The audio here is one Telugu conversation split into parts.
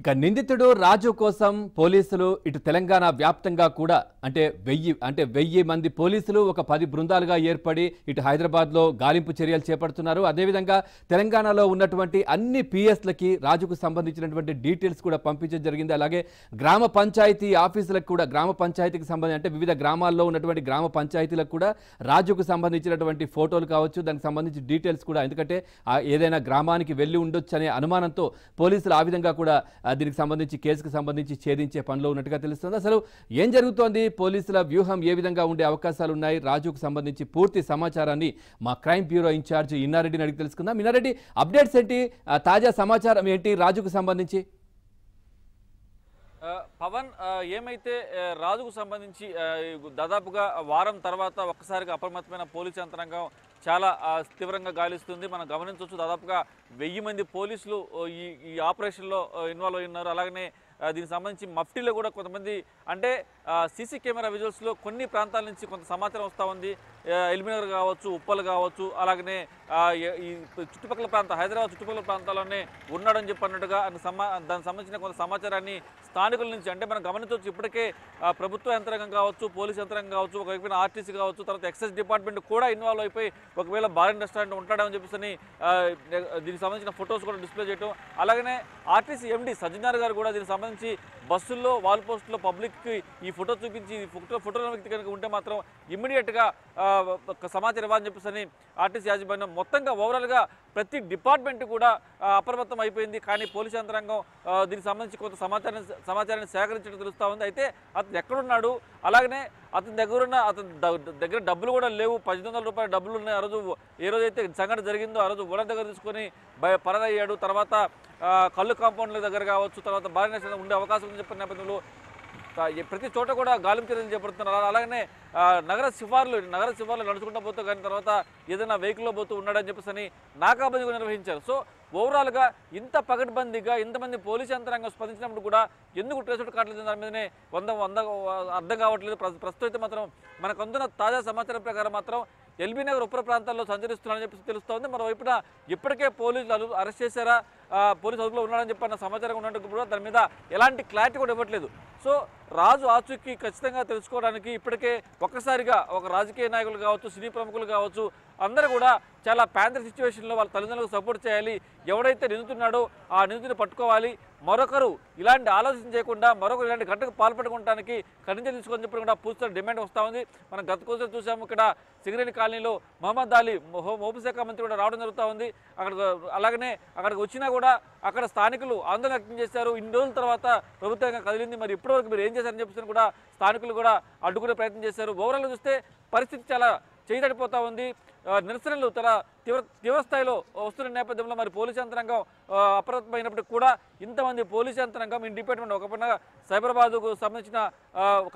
ఇక నిందితుడు రాజు కోసం పోలీసులు ఇటు తెలంగాణ వ్యాప్తంగా కూడా అంటే వెయ్యి అంటే వెయ్యి మంది పోలీసులు ఒక పది బృందాలుగా ఏర్పడి ఇటు హైదరాబాద్లో గాలింపు చర్యలు చేపడుతున్నారు అదేవిధంగా తెలంగాణలో ఉన్నటువంటి అన్ని పిఎస్లకి రాజుకు సంబంధించినటువంటి డీటెయిల్స్ కూడా పంపించడం జరిగింది అలాగే గ్రామ పంచాయతీ ఆఫీసులకు కూడా గ్రామ పంచాయతీకి సంబంధించి అంటే వివిధ గ్రామాల్లో ఉన్నటువంటి గ్రామ పంచాయతీలకు కూడా రాజుకు సంబంధించినటువంటి ఫోటోలు కావచ్చు దానికి సంబంధించి డీటెయిల్స్ కూడా ఎందుకంటే ఏదైనా గ్రామానికి వెళ్ళి ఉండొచ్చు అనే అనుమానంతో పోలీసులు ఆ విధంగా కూడా దీనికి సంబంధించి కేసుకు సంబంధించి ఛేదించే పనిలో ఉన్నట్టుగా తెలుస్తుంది అసలు ఏం జరుగుతోంది పోలీసుల వ్యూహం ఏ విధంగా ఉండే అవకాశాలు ఉన్నాయి రాజుకు సంబంధించి పూర్తి సమాచారాన్ని మా క్రైమ్ బ్యూరో ఇన్ఛార్జ్ ఇన్నారెడ్డిని అడిగి తెలుసుకుందాం ఇన్నారెడ్డి అప్డేట్స్ ఏంటి తాజా సమాచారం ఏంటి రాజుకు సంబంధించి పవన్ ఏమైతే రాజుకు సంబంధించి దాదాపుగా వారం తర్వాత ఒక్కసారిగా అప్రమత్తమైన పోలీసు యంత్రాంగం చాలా తీవ్రంగా గాలిస్తుంది మనం గమనించవచ్చు దాదాపుగా వెయ్యి మంది పోలీసులు ఈ ఈ ఆపరేషన్లో ఇన్వాల్వ్ అయి ఉన్నారు అలాగనే దీనికి సంబంధించి మఫ్టీలో కూడా కొంతమంది అంటే సీసీ కెమెరా విజువల్స్లో కొన్ని ప్రాంతాల నుంచి కొంత సమాచారం వస్తూ ఉంది ఎల్మినగర్ కావచ్చు ఉప్పల్ కావచ్చు అలాగనే ఈ చుట్టుపక్కల ప్రాంత హైదరాబాద్ చుట్టుపక్కల ప్రాంతాల్లోనే ఉన్నాడని చెప్పి అన్నట్టుగా సమా దానికి సంబంధించిన కొంత సమాచారాన్ని స్థానికుల నుంచి అంటే మనం గమనించవచ్చు ఇప్పటికే ప్రభుత్వ యంత్రాంగం కావచ్చు పోలీస్ యంత్రాంగం కావచ్చు ఒకవైపున ఆర్టీసీ కావచ్చు తర్వాత ఎక్సైజ్ డిపార్ట్మెంట్ కూడా ఇన్వాల్వ్ అయిపోయి ఒకవేళ బారెన్ రెస్టారెంట్ ఉంటాడని చెప్పేసి దీనికి సంబంధించిన ఫొటోస్ కూడా డిస్ప్లే చేయడం అలాగనే ఆర్టీసీ ఎండి సజ్జనార్ గారు కూడా దీనికి సంబంధించి బస్సుల్లో వాల్ పోస్టుల్లో పబ్లిక్కి ఈ ఫోటో చూపించి ఈ ఫోటో ఫోటోలో వ్యక్తి కనుక ఉంటే మాత్రం ఇమ్మీడియట్గా సమాచారం ఇవ్వాలని చెప్పేసి ఆర్టీసీ యాజమాన్యం మొత్తంగా ఓవరాల్గా ప్రతి డిపార్ట్మెంట్ కూడా అప్రమత్తం అయిపోయింది కానీ పోలీస్ యంత్రాంగం దీనికి సంబంధించి కొంత సమాచారం సమాచారాన్ని సేకరించడం తెలుస్తూ ఉంది అయితే అతను ఎక్కడున్నాడు అలాగనే అతని దగ్గర ఉన్న అతని దగ్గర డబ్బులు కూడా లేవు పద్దెనిమిది వందల రూపాయల డబ్బులు ఉన్నాయి ఆ రోజు ఏ రోజైతే సంఘటన జరిగిందో ఆ రోజు ఓడ దగ్గర తీసుకొని పరదయ్యాడు తర్వాత కళ్ళు కాంపౌండ్ల దగ్గర కావచ్చు తర్వాత భారీ నష్టం ఉండే అవకాశం ఉందని చెప్పిన నేపథ్యంలో ప్రతి చోట కూడా గాలింపు చర్యలు చేపడుతున్నారు అలాగనే నగర శివార్లు నగర శివార్లు నడుచుకుంటూ పోతూ కానీ తర్వాత ఏదైనా వెహికల్లో పోతూ ఉన్నాడని చెప్పేసి అని నాకాబందీ నిర్వహించారు సో ఓవరాల్గా ఇంత పగడ్బందీగా ఇంతమంది పోలీసు యంత్రాంగం స్పందించినప్పుడు కూడా ఎందుకు ట్రేసౌట్ కావట్లేదు దాని మీదనే వంద వంద అర్థం కావట్లేదు ప్రస్తుతం అయితే మాత్రం మనకు అందున తాజా సమాచారం ప్రకారం మాత్రం ఎల్బీ నగర్ ఉప్ర ప్రాంతాల్లో సంచరిస్తున్నారని చెప్పి తెలుస్తోంది మరోవైపున ఇప్పటికే పోలీసులు అరెస్ట్ చేశారా పోలీసు అదుపులో ఉన్నాడని చెప్పి అన్న సమాచారం ఉన్నట్టు కూడా దాని మీద ఎలాంటి క్లారిటీ కూడా ఇవ్వట్లేదు సో రాజు ఆచూకీ ఖచ్చితంగా తెలుసుకోవడానికి ఇప్పటికే ఒక్కసారిగా ఒక రాజకీయ నాయకులు కావచ్చు సినీ ప్రముఖులు కావచ్చు అందరూ కూడా చాలా ప్యాంతర్ సిచ్యువేషన్లో వాళ్ళ తల్లిదండ్రులకు సపోర్ట్ చేయాలి ఎవడైతే నిందుతున్నాడో ఆ నిందుని పట్టుకోవాలి మరొకరు ఇలాంటి ఆలోచన చేయకుండా మరొకరు ఇలాంటి ఘటనకు పాల్పడుకోవడానికి కఠిన తీసుకొని చెప్పిన కూడా పూర్తి డిమాండ్ వస్తూ ఉంది మనం గత కోసం చూసాము ఇక్కడ సింగరేణి కాలనీలో మహమ్మద్ అలీ హోంశాఖ మంత్రి కూడా రావడం జరుగుతూ ఉంది అక్కడ అలాగనే అక్కడికి వచ్చినా కూడా అక్కడ స్థానికులు ఆందోళన వ్యక్తం చేశారు ఇన్ని రోజుల తర్వాత ప్రభుత్వంగా కదిలింది మరి ఇప్పటివరకు మీరు ఏం చేశారని చెప్పేసి కూడా స్థానికులు కూడా అడ్డుకునే ప్రయత్నం చేశారు ఓవరాల్గా చూస్తే పరిస్థితి చాలా చేయదడిపోతూ ఉంది నిరసనలు తన తీవ్ర తీవ్రస్థాయిలో వస్తున్న నేపథ్యంలో మరి పోలీసు యంత్రాంగం అప్రమత్తమైనప్పటికీ కూడా ఇంతమంది పోలీసు యంత్రాంగం ఈ డిపార్ట్మెంట్ ఒక పండుగ సైబరాబాద్కు సంబంధించిన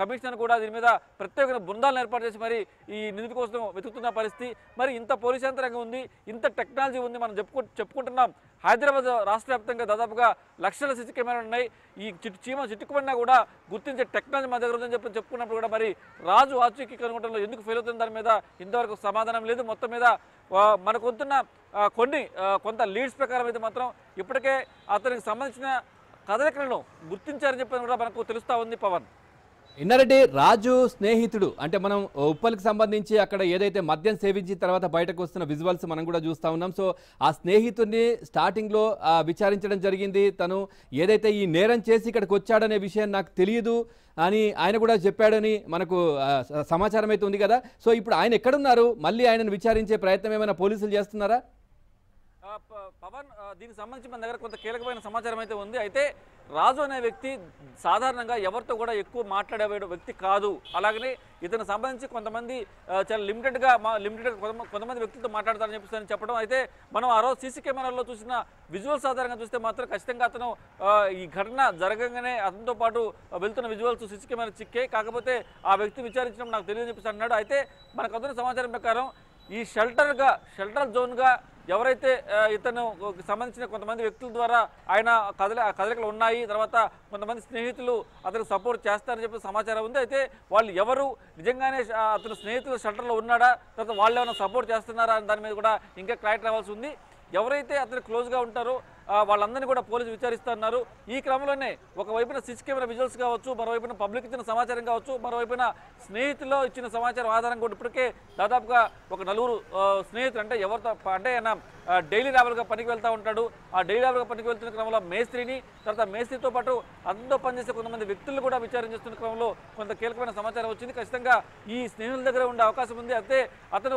కమిషనర్ కూడా దీని మీద ప్రత్యేక బృందాలను ఏర్పాటు చేసి మరి ఈ నిధుల కోసం వెతుకుతున్న పరిస్థితి మరి ఇంత పోలీసు యంత్రాంగం ఉంది ఇంత టెక్నాలజీ ఉంది మనం చెప్పుకు చెప్పుకుంటున్నాం హైదరాబాద్ రాష్ట్ర వ్యాప్తంగా దాదాపుగా లక్షల సిసి కెమెరాలు ఉన్నాయి ఈ చిట్టు చీమ చిట్టుకుపడినా కూడా గుర్తించే టెక్నాలజీ మా దగ్గర ఉందని చెప్పి చెప్పుకున్నప్పుడు కూడా మరి రాజు ఆచూకీ కనుగొనడంలో ఎందుకు ఫెయిల్ అవుతుంది దాని మీద ఇంతవరకు సమాధానం లేదు మొత్తం మీద మనకుంటున్న కొన్ని కొంత లీడ్స్ ప్రకారం అయితే మాత్రం ఇప్పటికే అతనికి సంబంధించిన కదలికలను గుర్తించారని చెప్పి కూడా మనకు తెలుస్తూ ఉంది పవన్ ఇన్నారెడ్డి రాజు స్నేహితుడు అంటే మనం ఉప్పల్కి సంబంధించి అక్కడ ఏదైతే మద్యం సేవించిన తర్వాత బయటకు వస్తున్న విజువల్స్ మనం కూడా చూస్తూ ఉన్నాం సో ఆ స్నేహితుడిని స్టార్టింగ్లో విచారించడం జరిగింది తను ఏదైతే ఈ నేరం చేసి ఇక్కడికి వచ్చాడనే విషయం నాకు తెలియదు అని ఆయన కూడా చెప్పాడని మనకు సమాచారం అయితే ఉంది కదా సో ఇప్పుడు ఆయన ఎక్కడున్నారు మళ్ళీ ఆయనను విచారించే ప్రయత్నం ఏమైనా పోలీసులు చేస్తున్నారా పవన్ దీనికి సంబంధించి మన దగ్గర కొంత కీలకమైన సమాచారం అయితే ఉంది అయితే రాజు అనే వ్యక్తి సాధారణంగా ఎవరితో కూడా ఎక్కువ మాట్లాడే వ్యక్తి కాదు అలాగనే ఇతను సంబంధించి కొంతమంది చాలా లిమిటెడ్గా మా లిమిటెడ్గా కొంతమంది వ్యక్తులతో మాట్లాడతారని చెప్పేసి చెప్పడం అయితే మనం ఆ రోజు సీసీ కెమెరాల్లో చూసిన విజువల్స్ ఆధారంగా చూస్తే మాత్రం ఖచ్చితంగా అతను ఈ ఘటన జరగంగానే అతనితో పాటు వెళ్తున్న విజువల్స్ సీసీ కెమెరా చిక్కే కాకపోతే ఆ వ్యక్తి విచారించడం నాకు తెలియదు చెప్పేసి అన్నాడు అయితే మనకు అందులో సమాచారం ప్రకారం ఈ షెల్టర్గా షెల్టర్ జోన్గా ఎవరైతే ఇతను సంబంధించిన కొంతమంది వ్యక్తుల ద్వారా ఆయన కదలి కదలికలు ఉన్నాయి తర్వాత కొంతమంది స్నేహితులు అతను సపోర్ట్ చేస్తారని చెప్పి సమాచారం ఉంది అయితే వాళ్ళు ఎవరు నిజంగానే అతను స్నేహితులు షెల్టర్లో ఉన్నాడా తర్వాత వాళ్ళు ఏమైనా సపోర్ట్ చేస్తున్నారా అని దాని మీద కూడా ఇంకా క్లారిటీ రావాల్సి ఉంది ఎవరైతే అతను క్లోజ్గా ఉంటారో వాళ్ళందరినీ కూడా పోలీసులు విచారిస్తున్నారు ఈ క్రమంలోనే ఒకవైపున సిసి కెమెరా విజువల్స్ కావచ్చు మరోవైపున పబ్లిక్ ఇచ్చిన సమాచారం కావచ్చు మరోవైపున స్నేహితుల్లో ఇచ్చిన సమాచారం ఆధారంగా కూడా ఇప్పటికే దాదాపుగా ఒక నలుగురు స్నేహితులు అంటే ఎవరితో అంటే ఆయన డైలీ ర్యాబుల్గా పనికి వెళ్తూ ఉంటాడు ఆ డైలీ ర్యాబుల్గా పనికి వెళ్తున్న క్రమంలో మేస్త్రిని తర్వాత మేస్త్రితో పాటు అందరూ పనిచేసే కొంతమంది వ్యక్తులు కూడా విచారం చేస్తున్న క్రమంలో కొంత కీలకమైన సమాచారం వచ్చింది ఖచ్చితంగా ఈ స్నేహితుల దగ్గర ఉండే అవకాశం ఉంది అయితే అతను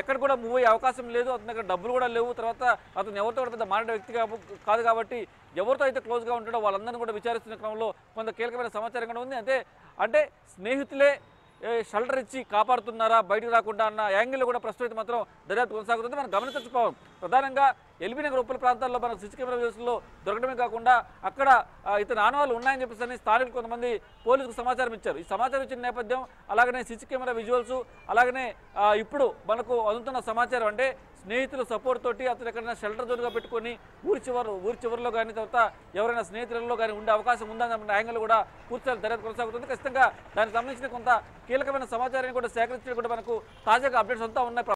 ఎక్కడ కూడా మూవ్ అయ్యే అవకాశం లేదు అతని దగ్గర డబ్బులు కూడా లేవు తర్వాత అతను ఎవరితో కూడా మాట్లాడే వ్యక్తిగా కాదు కాదు కాబట్టి ఎవరితో అయితే క్లోజ్గా ఉంటాడో వాళ్ళందరినీ కూడా విచారిస్తున్న క్రమంలో కొంత కీలకమైన సమాచారం కూడా ఉంది అంటే అంటే స్నేహితులే షెల్టర్ ఇచ్చి కాపాడుతున్నారా బయటకు రాకుండా అన్న యాంగిల్ కూడా ప్రస్తుతం మాత్రం దర్యాప్తు కొనసాగుతుంది మనం గమనించకపోవడం ప్రధానంగా ఎల్బీనగర్ ఉప్పుల ప్రాంతాల్లో మనకు సిసి కెమెరా వ్యవస్థలో దొరకడమే కాకుండా అక్కడ ఇతని ఆనవాళ్ళు ఉన్నాయని చెప్పేసి స్థానికులు కొంతమంది పోలీసుకు సమాచారం ఇచ్చారు ఈ సమాచారం ఇచ్చిన నేపథ్యం అలాగనే సిసి కెమెరా విజువల్స్ అలాగనే ఇప్పుడు మనకు అందుతున్న సమాచారం అంటే స్నేహితుల సపోర్ట్ తోటి అతను ఎక్కడైనా షెల్టర్ జోన్గా పెట్టుకొని ఊరి చివరు ఊరి చివరిలో కానీ తర్వాత ఎవరైనా స్నేహితులలో కానీ ఉండే అవకాశం ఉందని యాంగిల్ కూడా పూర్తిగా దర్యాప్తు కొనసాగుతుంది ఖచ్చితంగా దానికి సంబంధించిన కొంత కీలకమైన సమాచారాన్ని కూడా సేకరించడం కూడా మనకు తాజాగా అప్డేట్స్ అంతా ఉన్నాయి